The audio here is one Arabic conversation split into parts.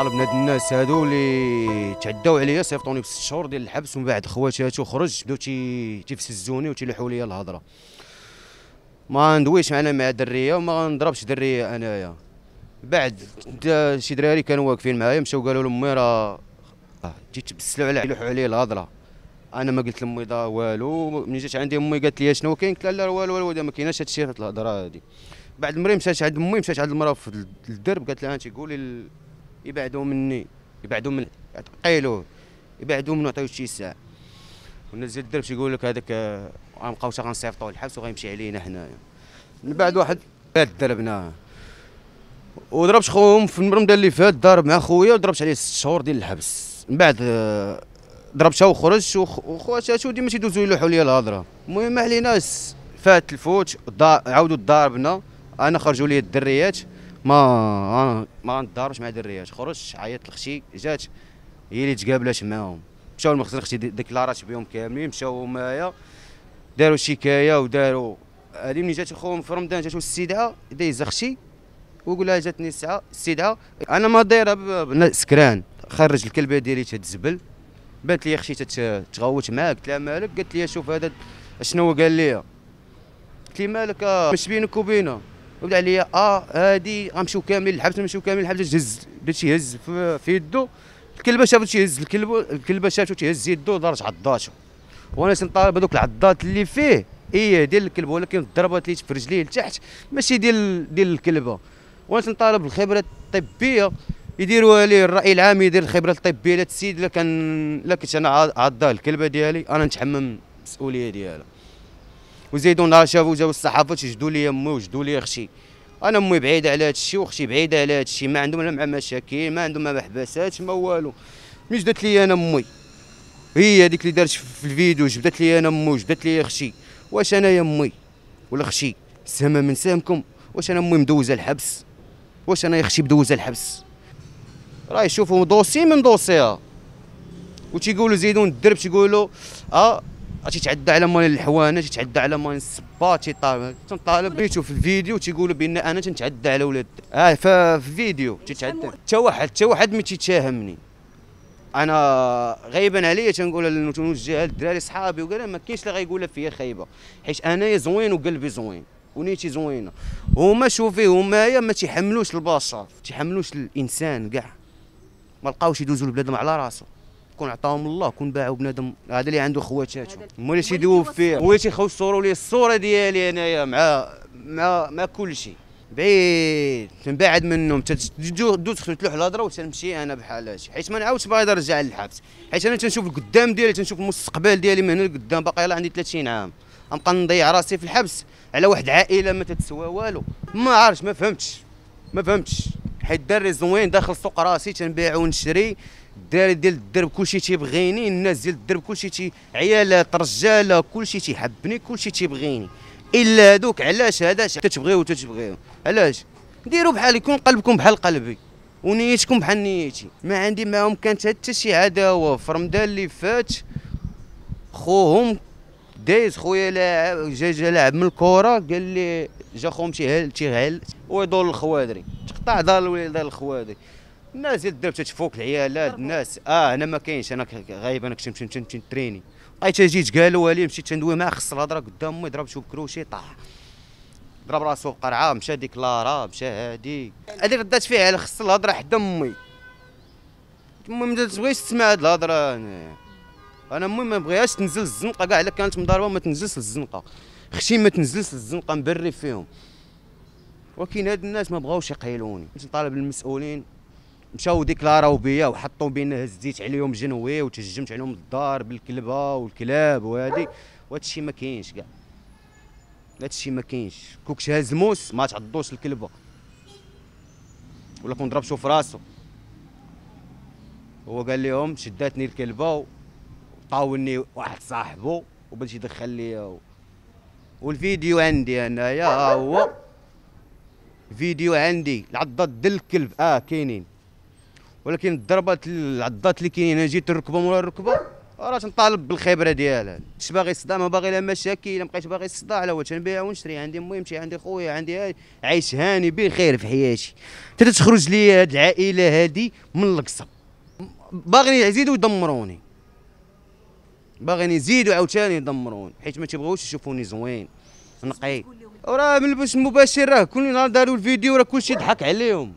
طالبنا هاد الناس هادو اللي تعداو عليا صيفطوني بست شهور ديال الحبس ومن بعد خواتاتو خرج بداو تي تيفسزوني وتيلوحوا لي الهضره ما ندويش انا مع دريه وما نضربش دريه انايا بعد شي دراري كانوا واقفين معايا مشاو قالوا لامي راه جيت بسلوا على يلوحوا عليه الهضره انا ما قلت لامي دا والو ملي جات عندي امي قالت لي شنو كاين قلت لها لا والو والو ما كايناش هادشي الهضره هادي بعد مري مشات عند امي مشات عند المراه في الدرب قالت لها انت قولي يبعدوا مني يبعدوا من قيلوه يبعدوا منه عطيو شي ساعه ونزل الدرب الدربش يقول لك هذاك آه، غنبقاو حتى غنصيفطوا الحبس وغيمشي علينا حنايا من بعد واحد دربنا وضربت خوهم في المرمده اللي فات ضارب مع خويا وضربت عليه ست شهور ديال الحبس من بعد آه، ضربتها وخرجت وخواتاتو ديما تيدوزو يلوحوا لي الهضره المهم علينا فات الفوت عاودوا ضاربنا انا خرجوا لي الدريات ما ما نداروش مع الدريات خرجت عيطت لختي جات هي اللي تقابلات معاهم مشاو المخزن اختي ديكلارات بهم كاملين مشاو معايا داروا شكايه وداروا هذه ملي جات اخوهم في رمضان جاتو السيدعه دايز اختي وقول لها جاتني الساعه السيدعه انا ما دايره سكران خرج الكلبه ديالي تتزبل بانت لي اختي تغوت معاك قلت لها مالك قالت لي شوف هذا شنو قال لي قلت لي مالك آه، مش بينك وبينه ولا عليا اه هادي غنمشيو كامل الحبس نمشيو كامل الحبس هز بدا يهز في, يدو الكلبه شافو تيهز الكلبه الكلبه شافو تيهز يدو دارت عضاتو وانا تنطالب هذوك العضات اللي فيه هي ديال الكلب ولكن الضربات اللي في رجليه لتحت ماشي ديال ديال الكلبه وانا تنطالب الخبره الطبيه يديروها لي الراي العام يدير الخبره الطبيه لهاد السيد الا كان لا كنت انا عضاه الكلبه ديالي انا نتحمم المسؤوليه ديالها وزيدوا شافوا جاوا الصحافه تجدوا لي امي وجدوا لي اختي انا امي بعيده على هذا الشيء واختي بعيده على هذا الشيء ما عندهم لا مع مشاكل ما عندهم ما حبسات ما والو مي جدات لي انا امي هي هذيك اللي دارت في الفيديو جبدت لي انا امي جبدت لي اختي واش انا يا امي ولا اختي سهمه من سهمكم واش انا امي مدوزه الحبس واش انا يا اختي مدوزه الحبس راه يشوفوا دوسي من دوسيها وتيقولوا زيدون الدرب تيقولوا اه تيتعدى على مال الحوانه تيتعدى على مال الصباط تيطالب تنطالب بيتو في الفيديو تيقولوا بان انا تنتعدى على ولاد اه في الفيديو تيتعدى حتى واحد حتى واحد ما تيتهمني انا غايبا عليا تنقول نوجه للدراري صحابي وقال ما كاينش اللي غايقولها فيا خايبه حيت انايا زوين وقلبي زوين ونيتي زوينه هما شوفي همايا ما تيحملوش البشر تيحملوش الانسان كاع ما لقاوش يدوزوا لبلادهم على راسه كون عطاهم الله كون باعوا بنادم هذا اللي عنده خواتاتو هما اللي تيدوب فيه خواتي خاو صوروا لي الصوره ديالي انايا مع مع مع كلشي بعيد تنبعد منهم دوز تلوح الهضره وتنمشي انا بحال هادشي حيت ما نعاودش باغي نرجع للحبس حيت انا تنشوف القدام ديالي تنشوف المستقبل ديالي من هنا لقدام باقي يلاه عندي 30 عام غنبقى نضيع راسي في الحبس على واحد عائله ما تتسوى والو ما عرفتش ما فهمتش ما فهمتش حيت الدري زوين داخل سوق راسي تنبيع ونشري الدراري ديال الدرب كلشي تيبغيني الناس ديال الدرب كلشي تي عيالات رجاله كلشي تيحبني كلشي تيبغيني الا هذوك علاش هذا تتبغيو تتبغيو علاش ديروا بحال يكون قلبكم بحال قلبي ونيتكم بحال نيتي ما عندي معاهم كانت حتى شي عداوه في رمضان اللي فات خوهم دايز خويا لاعب جا جا لاعب من الكره قال لي جا خوهم تيهل تيهل ويدور الخوادري تقطع دار الوالده الخوادري الناس ديال الدرب تتفوك العيالات الناس اه انا ما كاينش انا غايب انا كنت مشيت مشيت نتريني بقيت جيت قالوا لي مشيت تندوي معاه خص الهضره قدام امي ضربته بكروشي طاح ضرب راسو بقرعه مشى ديك لارا مشى هادي هادي ردات فيه على خص الهضره حدا امي امي ما تبغيش تسمع هاد الهضره انا امي ما بغيهاش تنزل الزنقه كاع الا كانت مضاربه ما تنزلش للزنقه اختي ما تنزلش للزنقه مبري فيهم ولكن هاد الناس ما بغاوش يقيلوني كنت نطالب المسؤولين مشاو ديكلاراو بيا وحطوا بين هزيت عليهم جنوي وتهجمت عليهم الدار بالكلبه والكلاب وهادي وهذا الشيء ما كاينش كاع هذا الشيء ما كاينش كوكش هاز موس ما تعضوش الكلبه ولا كون ضربتو في راسو هو قال لهم شداتني الكلبه وطاولني واحد صاحبه وباش يدخل لي والفيديو عندي انايا ها هو فيديو عندي العضه ديال الكلب اه كاينين ولكن الضربات العضات اللي كاينين انا جيت الركبه مورا الركبه آه، راه تنطالب بالخبره ديالها مش باغي الصداع ما باغي لا مشاكل لا بقيتش باغي الصداع على واش نبيع ونشري عندي المهم شي عندي خويا عندي عايش هاني بخير في حياتي حتى تخرج لي هاد العائله هادي من القصه باغيين يزيدوا يدمروني باغيين يزيدوا عاوتاني يدمروني حيت ما تيبغيوش يشوفوني زوين نقي وراه من البث المباشر راه كل نهار داروا الفيديو راه كلشي ضحك عليهم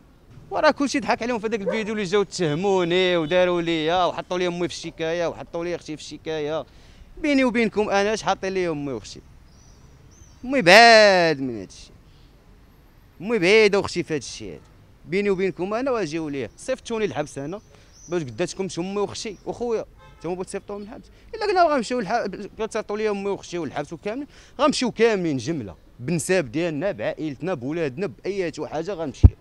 وراه كلشي ضحك عليهم في هذاك الفيديو اللي جاو تهموني وداروا ليا وحطوا لي امي في الشكايه وحطوا لي اختي في الشكايه بيني وبينكم انا اش حاطين لي امي واختي امي بعاد من هذا الشيء امي بعيده واختي في هذا الشيء بيني وبينكم انا واجيو ليه صيفطوني الحبس انا باش قداتكم امي واختي وخويا انتم تصيفطوهم الحبس الا قلنا غنمشيو كتصيفطوا لي امي واختي والحبس وكاملين غنمشيو كاملين جمله بنساب ديالنا بعائلتنا بولادنا باي حاجه غنمشيو